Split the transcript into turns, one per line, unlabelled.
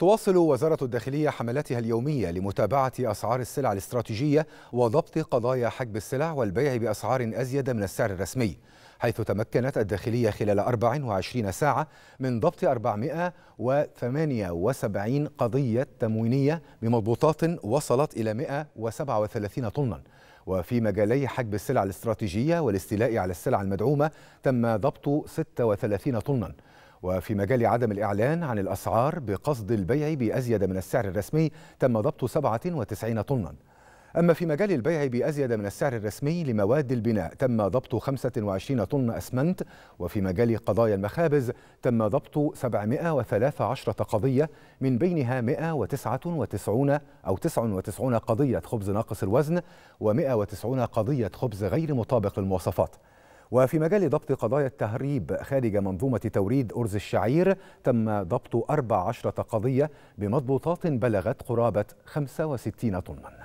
تواصل وزارة الداخلية حملاتها اليومية لمتابعة أسعار السلع الاستراتيجية وضبط قضايا حجب السلع والبيع بأسعار أزيد من السعر الرسمي حيث تمكنت الداخلية خلال 24 ساعة من ضبط 478 قضية تموينية بمضبوطات وصلت إلى 137 طناً وفي مجالي حجب السلع الاستراتيجية والاستيلاء على السلع المدعومة تم ضبط 36 طناً وفي مجال عدم الإعلان عن الأسعار بقصد البيع بأزيد من السعر الرسمي تم ضبط 97 طناً أما في مجال البيع بأزيد من السعر الرسمي لمواد البناء تم ضبط 25 طن أسمنت وفي مجال قضايا المخابز تم ضبط 713 قضية من بينها 199 أو 99 قضية خبز ناقص الوزن و190 قضية خبز غير مطابق للمواصفات وفي مجال ضبط قضايا التهريب خارج منظومة توريد أرز الشعير تم ضبط 14 قضية بمضبوطات بلغت قرابة 65 طناً